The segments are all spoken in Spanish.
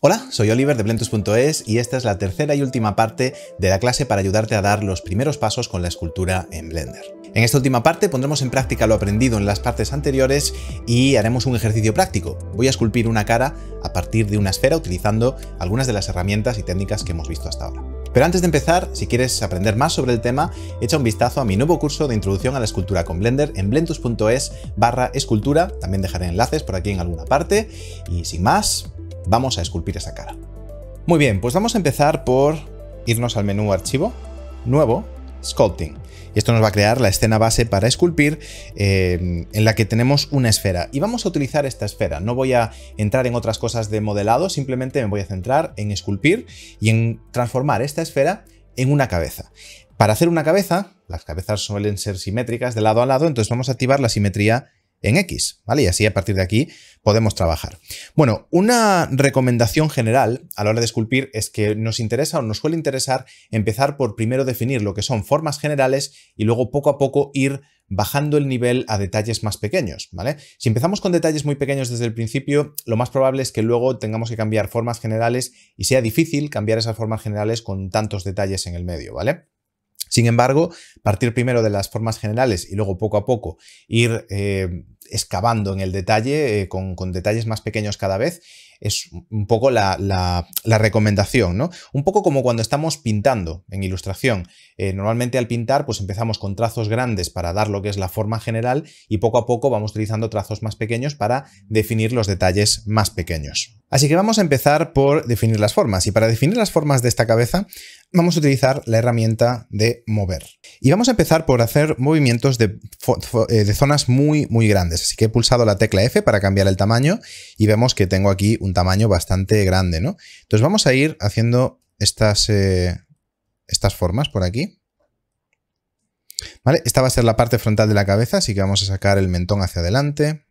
Hola, soy Oliver de Blentus.es y esta es la tercera y última parte de la clase para ayudarte a dar los primeros pasos con la escultura en Blender. En esta última parte pondremos en práctica lo aprendido en las partes anteriores y haremos un ejercicio práctico. Voy a esculpir una cara a partir de una esfera utilizando algunas de las herramientas y técnicas que hemos visto hasta ahora. Pero antes de empezar, si quieres aprender más sobre el tema, echa un vistazo a mi nuevo curso de introducción a la escultura con Blender en blentus.es barra escultura. También dejaré enlaces por aquí en alguna parte. Y sin más, vamos a esculpir esa cara. Muy bien, pues vamos a empezar por irnos al menú Archivo, Nuevo, Sculpting. Esto nos va a crear la escena base para esculpir eh, en la que tenemos una esfera. Y vamos a utilizar esta esfera. No voy a entrar en otras cosas de modelado, simplemente me voy a centrar en esculpir y en transformar esta esfera en una cabeza. Para hacer una cabeza, las cabezas suelen ser simétricas de lado a lado, entonces vamos a activar la simetría en X, ¿vale? Y así a partir de aquí podemos trabajar. Bueno, una recomendación general a la hora de esculpir es que nos interesa o nos suele interesar empezar por primero definir lo que son formas generales y luego poco a poco ir bajando el nivel a detalles más pequeños, ¿vale? Si empezamos con detalles muy pequeños desde el principio, lo más probable es que luego tengamos que cambiar formas generales y sea difícil cambiar esas formas generales con tantos detalles en el medio, ¿vale? Sin embargo, partir primero de las formas generales y luego poco a poco ir eh, excavando en el detalle, eh, con, detalles más pequeños cada vez, es un poco la, recomendación, ¿no? Un poco como cuando estamos pintando en ilustración. Eh, normalmente al pintar, pues empezamos con trazos grandes para dar lo que es la forma general y poco a poco vamos utilizando trazos más pequeños para definir los detalles más pequeños. Así que vamos a empezar por definir las formas. Y para definir las formas de esta cabeza vamos a utilizar la herramienta de mover. Y vamos a empezar por hacer movimientos eh, de, zonas muy, muy grandes. Así que he pulsado la tecla F para cambiar el tamaño y vemos que tengo aquí un tamaño bastante grande, ¿no? Entonces vamos a ir haciendo estas, eh, estas formas por aquí. Esta va a ser la parte frontal de la cabeza, así que vamos a sacar el mentón hacia adelante.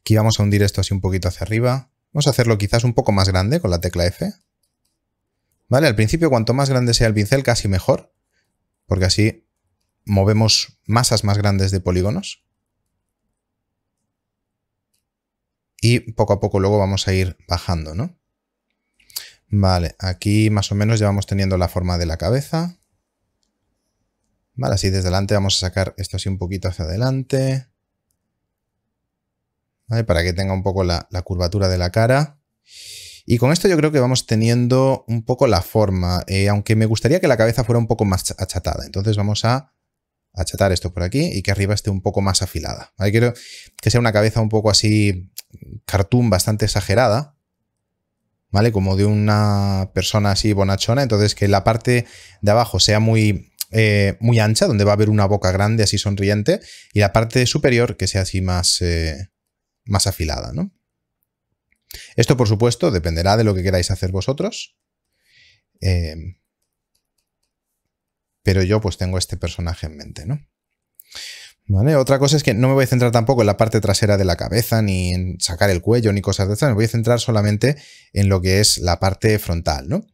Aquí vamos a hundir esto así un poquito hacia arriba. Vamos a hacerlo quizás un poco más grande con la tecla F. ¿Vale? Al principio, cuanto más grande sea el pincel, casi mejor, porque así movemos masas más grandes de polígonos. Y poco a poco luego vamos a ir bajando, ¿no? Vale, aquí más o menos ya vamos teniendo la forma de la cabeza. Vale, así desde delante vamos a sacar esto así un poquito hacia adelante. Para que tenga un poco la curvatura de la cara. Y con esto yo creo que vamos teniendo un poco la forma, eh, aunque me gustaría que la cabeza fuera un poco más achatada. Entonces vamos a achatar esto por aquí y que arriba esté un poco más afilada. Ahí Quiero que sea una cabeza un poco así, mm, cartoon bastante exagerada, ¿vale? Como de una persona así bonachona, entonces que la parte de abajo sea muy, eh, muy ancha, donde va a haber una boca grande así sonriente, y la parte superior que sea así más, eh, más afilada, ¿no? Esto, por supuesto, dependerá de lo que queráis hacer vosotros. Em, pero yo pues tengo este personaje en mente, ¿no? ¿Vale? Otra cosa es que no me voy a centrar tampoco en la parte trasera de la cabeza, ni en sacar el cuello, ni cosas de estas. Me voy a centrar solamente en lo que es la parte frontal, ¿no?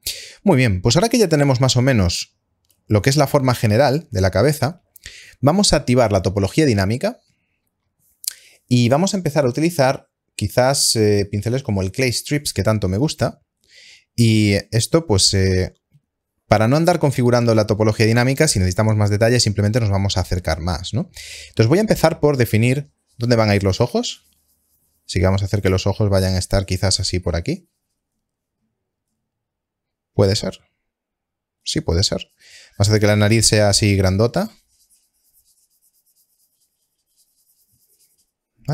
Muy bien, pues ahora que ya tenemos más o menos lo que es la forma general de la cabeza, vamos a activar la topología dinámica y vamos a empezar a utilizar quizás eh, pinceles como el Clay Strips que tanto me gusta. Y esto pues eh, para no andar configurando la topología dinámica, si necesitamos más detalles simplemente nos vamos a acercar más. ¿no? Entonces voy a empezar por definir dónde van a ir los ojos. Así que vamos a hacer que los ojos vayan a estar quizás así por aquí. ¿Puede ser? Sí, puede ser. Vamos a hacer que la nariz sea así grandota.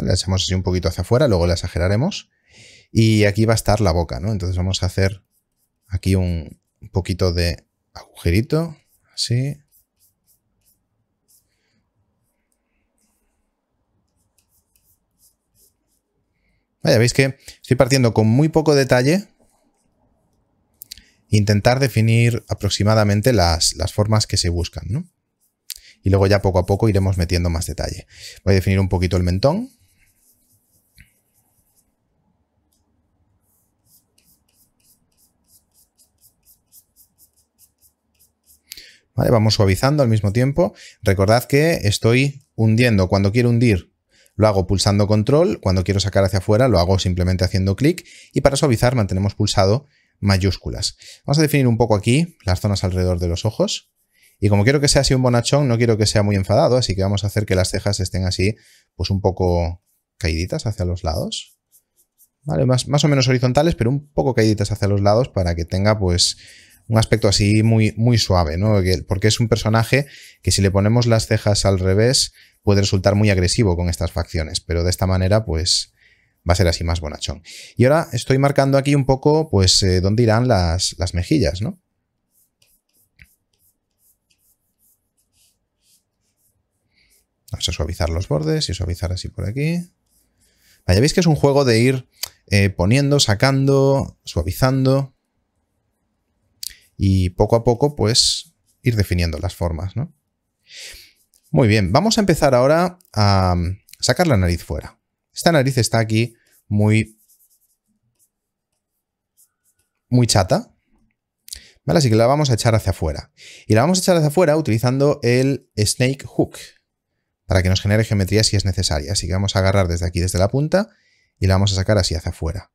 La echamos así un poquito hacia afuera, luego la exageraremos. Y aquí va a estar la boca, ¿no? Entonces vamos a hacer aquí un poquito de agujerito, así. Vaya, veis que estoy partiendo con muy poco detalle. Intentar definir aproximadamente las, las formas que se buscan, ¿no? Y luego ya poco a poco iremos metiendo más detalle. Voy a definir un poquito el mentón. Vamos suavizando al mismo tiempo. Recordad que estoy hundiendo. Cuando quiero hundir, lo hago pulsando control. Cuando quiero sacar hacia afuera, lo hago simplemente haciendo clic. Y para suavizar, mantenemos pulsado mayúsculas. Vamos a definir un poco aquí las zonas alrededor de los ojos. Y como quiero que sea así un bonachón, no quiero que sea muy enfadado, así que vamos a hacer que las cejas estén así, pues un poco caíditas hacia los lados. ¿Vale? Más, más, o menos horizontales, pero un poco caíditas hacia los lados para que tenga, pues, un aspecto así muy, muy suave, ¿no? Porque es un personaje que si le ponemos las cejas al revés puede resultar muy agresivo con estas facciones, pero de esta manera pues va a ser así más bonachón. Y ahora estoy marcando aquí un poco pues eh, dónde irán las, las mejillas, ¿no? Vamos a suavizar los bordes y suavizar así por aquí. Ya veis que es un juego de ir eh, poniendo, sacando, suavizando y poco a poco pues ir definiendo las formas, ¿no? Muy bien, vamos a empezar ahora a sacar la nariz fuera. Esta nariz está aquí muy, muy chata, ¿vale? Así que la vamos a echar hacia afuera. Y la vamos a echar hacia afuera utilizando el snake hook para que nos genere geometría si es necesaria. Así que vamos a agarrar desde aquí, desde la punta, y la vamos a sacar así hacia afuera.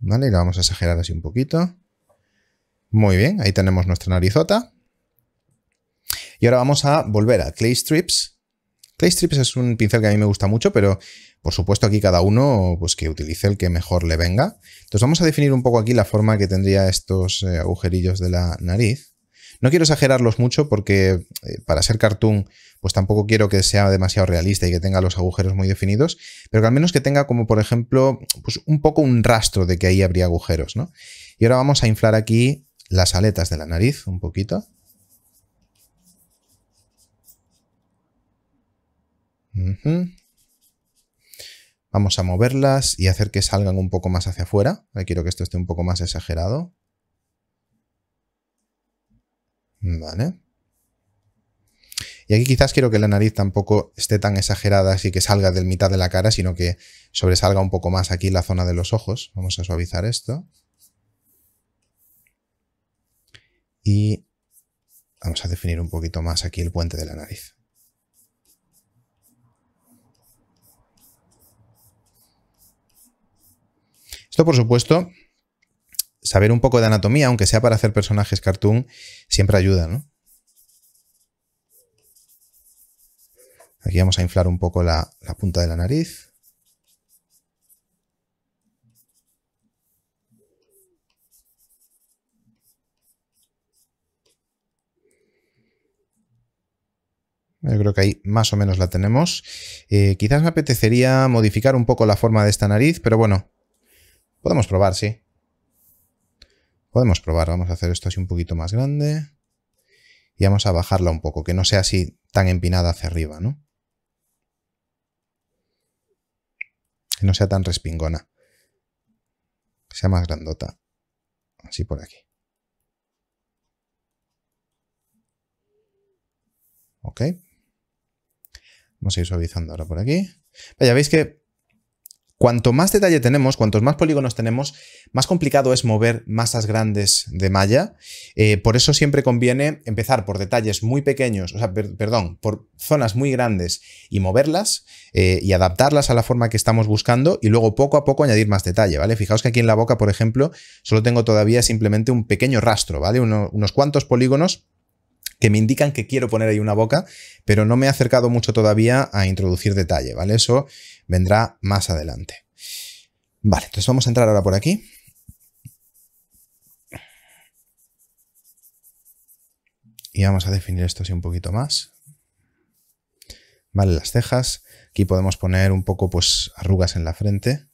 Y la vamos a exagerar así un poquito. Muy bien, ahí tenemos nuestra narizota. Y ahora vamos a volver a Clay Strips. Clay Strips es un pincel que a mí me gusta mucho, pero por supuesto aquí cada uno pues que utilice el que mejor le venga. Entonces vamos a definir un poco aquí la forma que tendría estos eh, agujerillos de la nariz. No quiero exagerarlos mucho porque eh, para ser cartoon, pues tampoco quiero que sea demasiado realista y que tenga los agujeros muy definidos, pero que al menos que tenga como por ejemplo, pues un poco un rastro de que ahí habría agujeros, ¿no? Y ahora vamos a inflar aquí las aletas de la nariz un poquito. Vamos a moverlas y hacer que salgan un poco más hacia afuera. Quiero que esto esté un poco más exagerado. Vale. Y aquí quizás quiero que la nariz tampoco esté tan exagerada, así que salga del mitad de la cara, sino que sobresalga un poco más aquí la zona de los ojos. Vamos a suavizar esto. Y vamos a definir un poquito más aquí el puente de la nariz. Esto, por supuesto, saber un poco de anatomía, aunque sea para hacer personajes cartoon, siempre ayuda, ¿no? Aquí vamos a inflar un poco la, punta de la nariz. Yo creo que ahí más o menos la tenemos. Eh, quizás me apetecería modificar un poco la forma de esta nariz, pero bueno, podemos probar, sí. Podemos probar, vamos a hacer esto así un poquito más grande. Y vamos a bajarla un poco, que no sea así tan empinada hacia arriba, ¿no? Que no sea tan respingona. Que sea más grandota. Así por aquí. Ok. Vamos a ir suavizando ahora por aquí. Ya veis que Cuanto más detalle tenemos, cuantos más polígonos tenemos, más complicado es mover masas grandes de malla. Eh, por eso siempre conviene empezar por detalles muy pequeños, o sea, perdón, por zonas muy grandes y moverlas eh, y adaptarlas a la forma que estamos buscando y luego poco a poco añadir más detalle, ¿vale? Fijaos que aquí en la boca, por ejemplo, solo tengo todavía simplemente un pequeño rastro, ¿vale? unos cuantos polígonos que me indican que quiero poner ahí una boca, pero no me he acercado mucho todavía a introducir detalle, ¿vale? Eso vendrá más adelante. Vale, entonces vamos a entrar ahora por aquí. Y vamos a definir esto así un poquito más. Vale, las cejas. Aquí podemos poner un poco pues arrugas en la frente.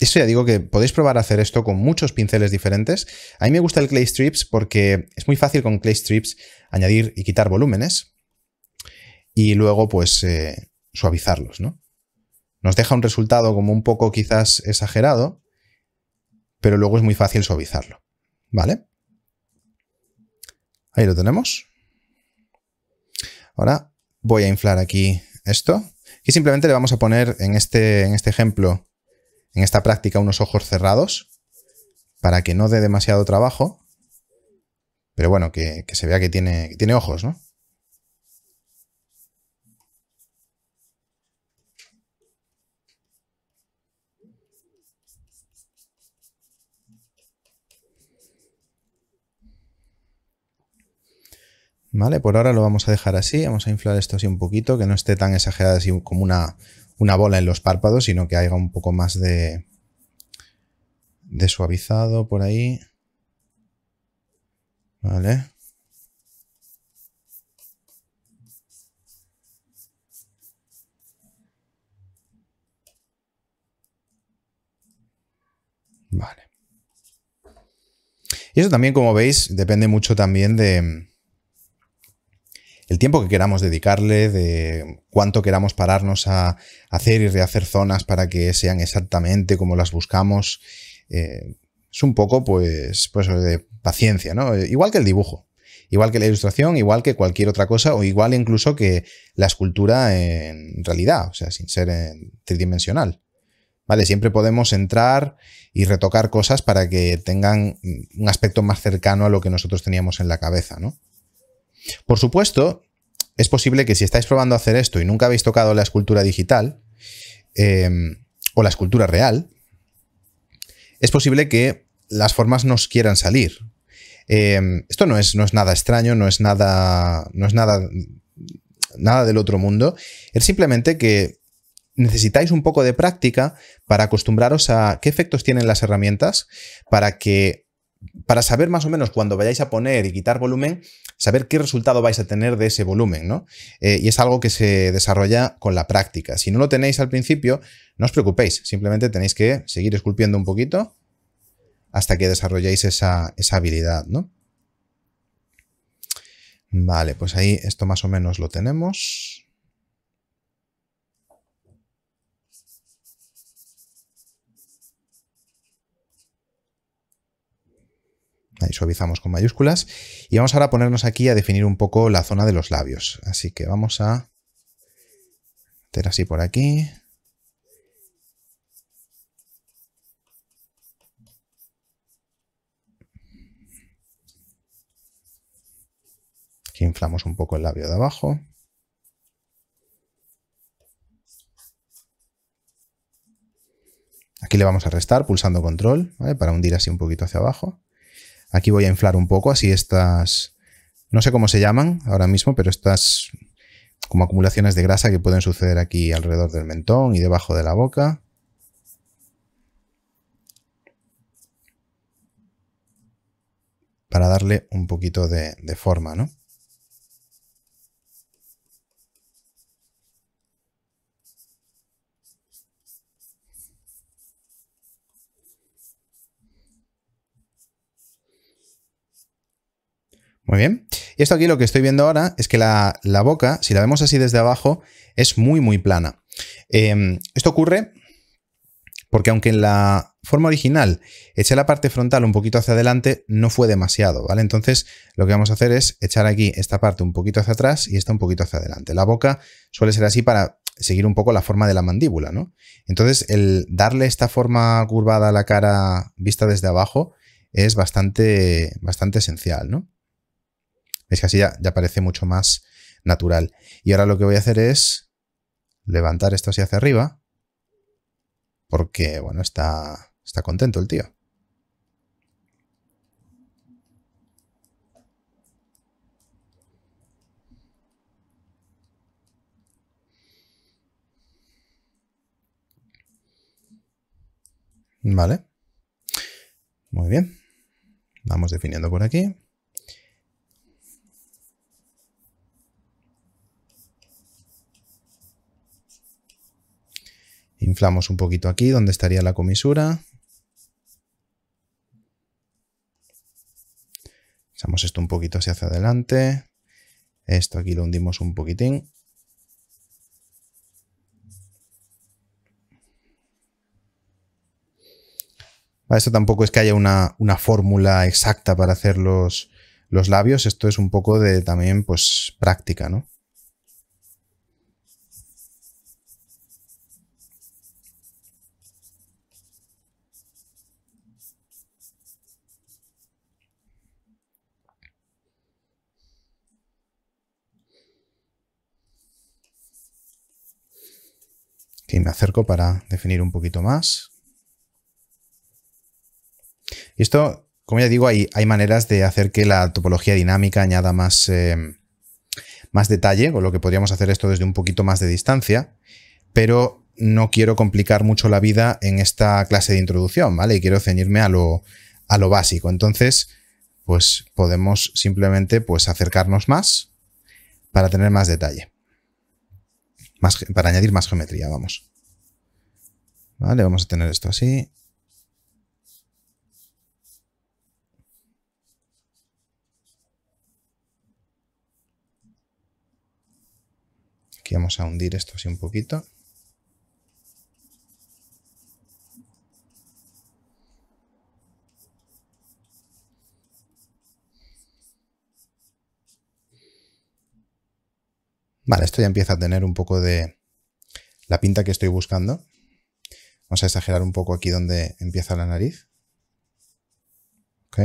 Esto ya digo que podéis probar a hacer esto con muchos pinceles diferentes. A mí me gusta el Clay Strips porque es muy fácil con Clay Strips añadir y quitar volúmenes y luego pues eh, suavizarlos, ¿no? Nos deja un resultado como un poco quizás exagerado, pero luego es muy fácil suavizarlo, ¿vale? Ahí lo tenemos. Ahora voy a inflar aquí esto. y simplemente le vamos a poner en este, en este ejemplo en esta práctica unos ojos cerrados para que no dé demasiado trabajo, pero bueno, que, se vea que tiene, tiene ojos, ¿no? Vale, por ahora lo vamos a dejar así, vamos a inflar esto así un poquito, que no esté tan exagerado así como una, una bola en los párpados, sino que haya un poco más de, suavizado por ahí. Vale. Vale. Y eso también, como veis, depende mucho también de, el tiempo que queramos dedicarle, de cuánto queramos pararnos a hacer y rehacer zonas para que sean exactamente como las buscamos. Eh, es un poco, pues, pues, de paciencia, ¿no? Eh, igual que el dibujo, igual que la ilustración, igual que cualquier otra cosa, o igual incluso que la escultura en realidad, o sea, sin ser tridimensional. ¿Vale? Siempre podemos entrar y retocar cosas para que tengan un aspecto más cercano a lo que nosotros teníamos en la cabeza, ¿no? Por supuesto, es posible que si estáis probando a hacer esto y nunca habéis tocado la escultura digital em, o la escultura real, es posible que las formas os quieran salir. Em, esto no es, nada extraño, no es nada. No es nada. nada del otro mundo. Es simplemente que necesitáis un poco de práctica para acostumbraros a qué efectos tienen las herramientas, para que. para saber más o menos cuando vayáis a poner y quitar volumen, saber qué resultado vais a tener de ese volumen, ¿no? Eh, y es algo que se desarrolla con la práctica. Si no lo tenéis al principio, no os preocupéis, simplemente tenéis que seguir esculpiendo un poquito hasta que desarrolléis esa, esa habilidad, ¿no? Vale, pues ahí esto más o menos lo tenemos. Ahí suavizamos con mayúsculas. Y vamos ahora a ponernos aquí a definir un poco la zona de los labios. Así que vamos a meter así por aquí. Aquí inflamos un poco el labio de abajo. Aquí le vamos a restar pulsando control, Para hundir así un poquito hacia abajo. Aquí voy a inflar un poco, así estas, no sé cómo se llaman ahora mismo, pero estas como acumulaciones de grasa que pueden suceder aquí alrededor del mentón y debajo de la boca. Para darle un poquito de, forma, ¿no? Muy bien. Y esto aquí lo que estoy viendo ahora es que la, boca, si la vemos así desde abajo, es muy, muy plana. Em, esto ocurre porque aunque en la forma original eché la parte frontal un poquito hacia adelante, no fue demasiado, ¿vale? Entonces lo que vamos a hacer es echar aquí esta parte un poquito hacia atrás y esta un poquito hacia adelante. La boca suele ser así para seguir un poco la forma de la mandíbula, ¿no? Entonces el darle esta forma curvada a la cara vista desde abajo es bastante, bastante esencial, ¿no? Veis que así ya, parece mucho más natural. Y ahora lo que voy a hacer es levantar esto así hacia arriba, porque, bueno, está, está contento el tío. Vale. Muy bien. Vamos definiendo por aquí. Inflamos un poquito aquí, donde estaría la comisura. Echamos esto un poquito hacia adelante. Esto aquí lo hundimos un poquitín. Esto tampoco es que haya una, fórmula exacta para hacer los, los, labios. Esto es un poco de también pues práctica, ¿no? Si me acerco para definir un poquito más. Y esto, como ya digo, hay, hay maneras de hacer que la topología dinámica añada más, em, más detalle, O lo que podríamos hacer esto desde un poquito más de distancia, pero no quiero complicar mucho la vida en esta clase de introducción, ¿vale? Y quiero ceñirme a lo, a lo básico. Entonces, pues podemos simplemente pues, acercarnos más para tener más detalle para añadir más geometría, vamos. Vale, vamos a tener esto así. Aquí vamos a hundir esto así un poquito. ya empieza a tener un poco de la pinta que estoy buscando. Vamos a exagerar un poco aquí donde empieza la nariz. Ok.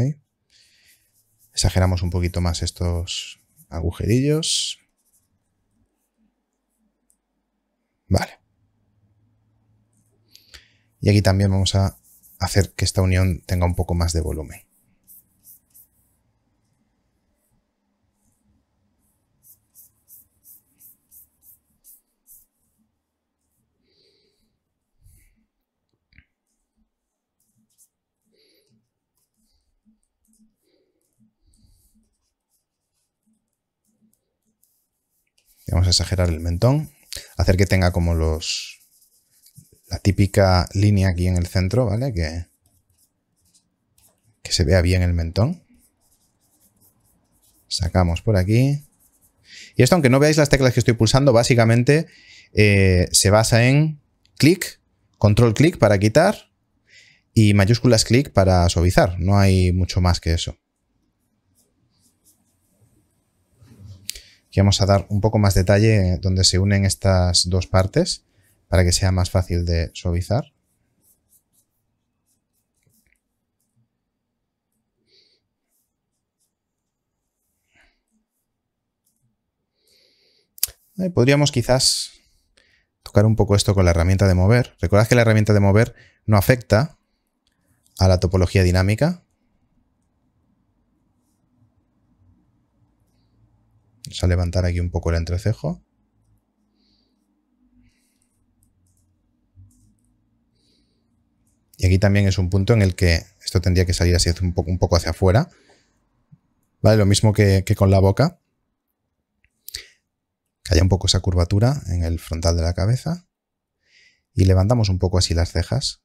Exageramos un poquito más estos agujerillos. Vale. Y aquí también vamos a hacer que esta unión tenga un poco más de volumen. Vamos a exagerar el mentón, hacer que tenga como los la típica línea aquí en el centro, ¿vale? Que, que se vea bien el mentón. Sacamos por aquí. Y esto, aunque no veáis las teclas que estoy pulsando, básicamente eh, se basa en clic, control clic para quitar y mayúsculas clic para suavizar. No hay mucho más que eso. que vamos a dar un poco más detalle eh, donde se unen estas dos partes para que sea más fácil de suavizar. podríamos quizás tocar un poco esto con la herramienta de mover. Recordad que la herramienta de mover no afecta a la topología dinámica, vamos a levantar aquí un poco el entrecejo. Y aquí también es un punto en el que esto tendría que salir así un poco, un poco hacia afuera. ¿Vale? Lo mismo que, que con la boca. Que haya un poco esa curvatura en el frontal de la cabeza. Y levantamos un poco así las cejas.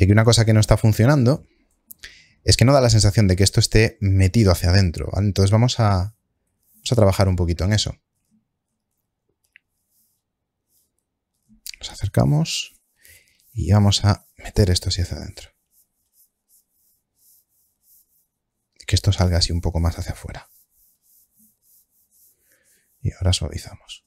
Y aquí una cosa que no está funcionando es que no da la sensación de que esto esté metido hacia adentro. Entonces vamos a, vamos a trabajar un poquito en eso. Nos acercamos y vamos a meter esto así hacia adentro. Que esto salga así un poco más hacia afuera. Y ahora suavizamos.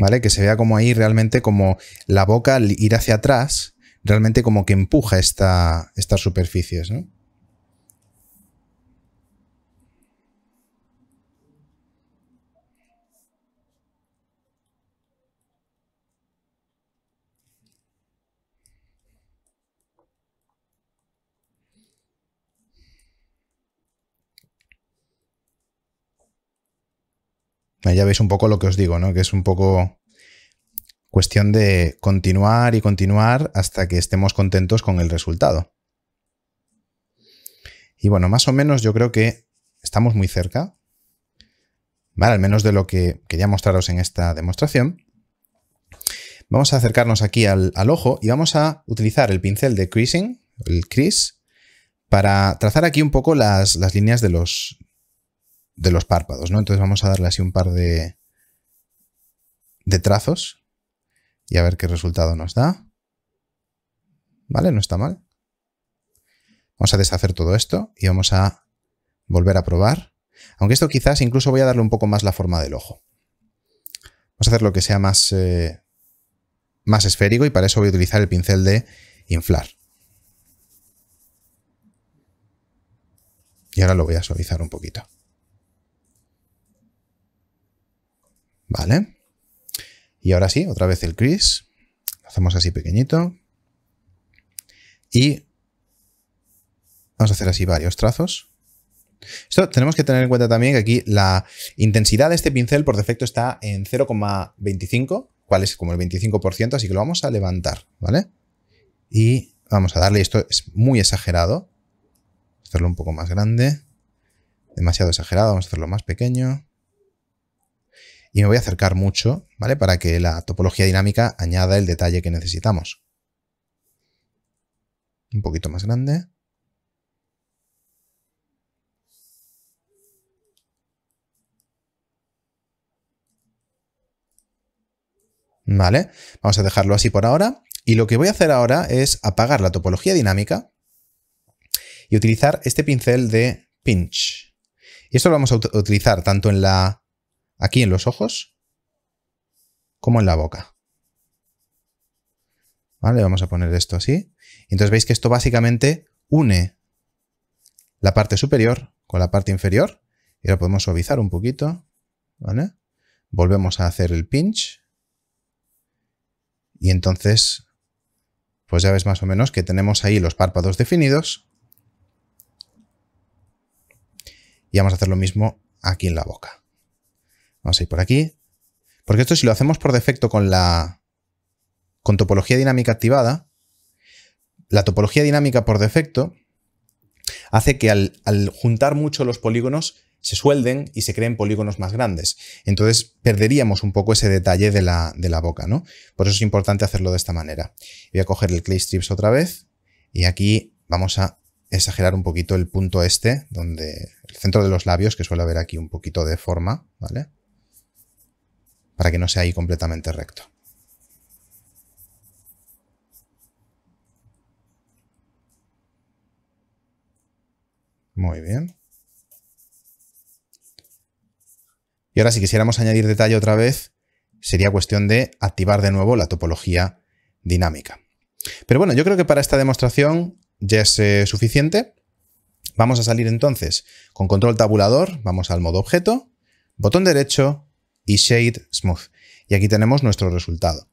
¿vale? Que se vea como ahí realmente como la boca al ir hacia atrás, realmente como que empuja estas superficies, ¿no? ya veis un poco lo que os digo, ¿no? Que es un poco cuestión de continuar y continuar hasta que estemos contentos con el resultado. Y bueno, más o menos yo creo que estamos muy cerca, Al menos de lo que quería mostraros en esta demostración. Vamos a acercarnos aquí al, ojo y vamos a utilizar el pincel de creasing, el crease, para trazar aquí un poco las líneas de los, de los párpados, ¿no? Entonces vamos a darle así un par de, de trazos y a ver qué resultado nos da. ¿Vale? No está mal. Vamos a deshacer todo esto y vamos a volver a probar. Aunque esto quizás incluso voy a darle un poco más la forma del ojo. Vamos a hacer lo que sea más, eh, más esférico y para eso voy a utilizar el pincel de inflar. Y ahora lo voy a suavizar un poquito. Vale. Y ahora sí, otra vez el Chris. Lo hacemos así pequeñito. Y vamos a hacer así varios trazos. Esto tenemos que tener en cuenta también que aquí la intensidad de este pincel por defecto está en 0,25, cual es como el 25%, así que lo vamos a levantar, ¿vale? Y vamos a darle, esto es muy exagerado, hacerlo un poco más grande, demasiado exagerado, vamos a hacerlo más pequeño, y me voy a acercar mucho, ¿vale? Para que la topología dinámica añada el detalle que necesitamos. Un poquito más grande. Vale, vamos a dejarlo así por ahora. Y lo que voy a hacer ahora es apagar la topología dinámica y utilizar este pincel de pinch. Y esto lo vamos a utilizar tanto en la aquí en los ojos como en la boca. ¿Vale? Vamos a poner esto así. Entonces veis que esto básicamente une la parte superior con la parte inferior. Y lo podemos suavizar un poquito. Volvemos a hacer el pinch. Y entonces, pues ya ves más o menos que tenemos ahí los párpados definidos. Y vamos a hacer lo mismo aquí en la boca. Vamos a ir por aquí. Porque esto si lo hacemos por defecto con la con topología dinámica activada, la topología dinámica por defecto hace que al, juntar mucho los polígonos se suelden y se creen polígonos más grandes. Entonces perderíamos un poco ese detalle de la, de la boca, ¿no? Por eso es importante hacerlo de esta manera. Voy a coger el clay strips otra vez y aquí vamos a exagerar un poquito el punto este, donde el centro de los labios, que suele haber aquí un poquito de forma, ¿vale? para que no sea ahí completamente recto. Muy bien. Y ahora si quisiéramos añadir detalle otra vez, sería cuestión de activar de nuevo la topología dinámica. Pero bueno, yo creo que para esta demostración ya es eh, suficiente. Vamos a salir entonces con control tabulador, vamos al modo objeto, botón derecho, y Shade Smooth. Y aquí tenemos nuestro resultado.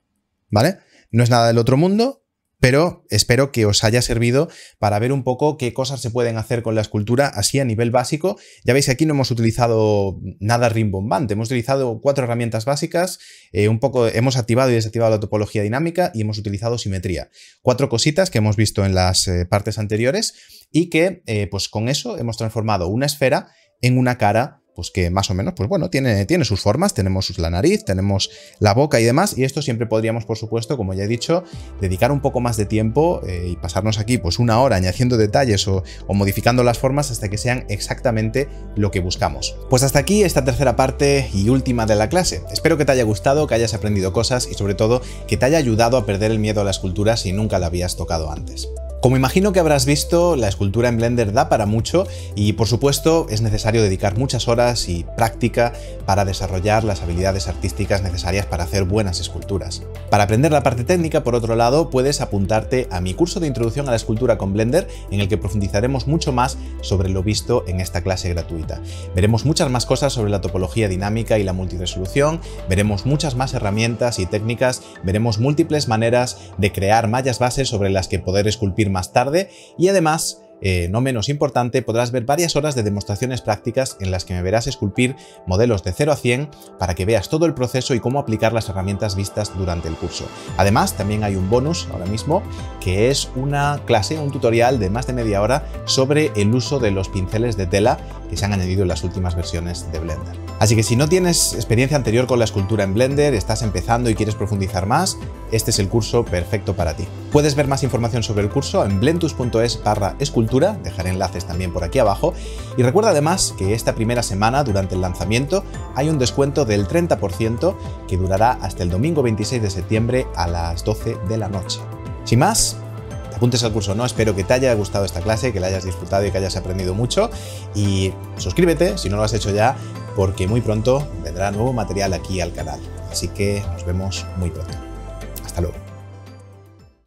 ¿Vale? No es nada del otro mundo, pero espero que os haya servido para ver un poco qué cosas se pueden hacer con la escultura así a nivel básico. Ya veis que aquí no hemos utilizado nada rimbombante, hemos utilizado cuatro herramientas básicas, eh, un poco hemos activado y desactivado la topología dinámica y hemos utilizado simetría. Cuatro cositas que hemos visto en las eh, partes anteriores y que eh, pues con eso hemos transformado una esfera en una cara pues que más o menos, pues bueno, tiene, tiene sus formas, tenemos la nariz, tenemos la boca y demás, y esto siempre podríamos, por supuesto, como ya he dicho, dedicar un poco más de tiempo eh, y pasarnos aquí pues una hora añadiendo detalles o, o modificando las formas hasta que sean exactamente lo que buscamos. Pues hasta aquí esta tercera parte y última de la clase. Espero que te haya gustado, que hayas aprendido cosas y sobre todo que te haya ayudado a perder el miedo a la escultura si nunca la habías tocado antes. Como imagino que habrás visto, la escultura en Blender da para mucho y por supuesto es necesario dedicar muchas horas y práctica para desarrollar las habilidades artísticas necesarias para hacer buenas esculturas. Para aprender la parte técnica, por otro lado, puedes apuntarte a mi curso de introducción a la escultura con Blender en el que profundizaremos mucho más sobre lo visto en esta clase gratuita. Veremos muchas más cosas sobre la topología dinámica y la multiresolución, veremos muchas más herramientas y técnicas, veremos múltiples maneras de crear mallas bases sobre las que poder esculpir más tarde y además eh, no menos importante, podrás ver varias horas de demostraciones prácticas en las que me verás esculpir modelos de 0 a 100 para que veas todo el proceso y cómo aplicar las herramientas vistas durante el curso. Además, también hay un bonus ahora mismo que es una clase, un tutorial de más de media hora sobre el uso de los pinceles de tela que se han añadido en las últimas versiones de Blender. Así que si no tienes experiencia anterior con la escultura en Blender, estás empezando y quieres profundizar más, este es el curso perfecto para ti. Puedes ver más información sobre el curso en blentus.es barra escultura, dejaré enlaces también por aquí abajo, y recuerda además que esta primera semana, durante el lanzamiento, hay un descuento del 30% que durará hasta el domingo 26 de septiembre a las 12 de la noche. Sin más, apuntes al curso no, espero que te haya gustado esta clase, que la hayas disfrutado y que hayas aprendido mucho. Y suscríbete si no lo has hecho ya, porque muy pronto vendrá nuevo material aquí al canal. Así que nos vemos muy pronto. Hasta luego.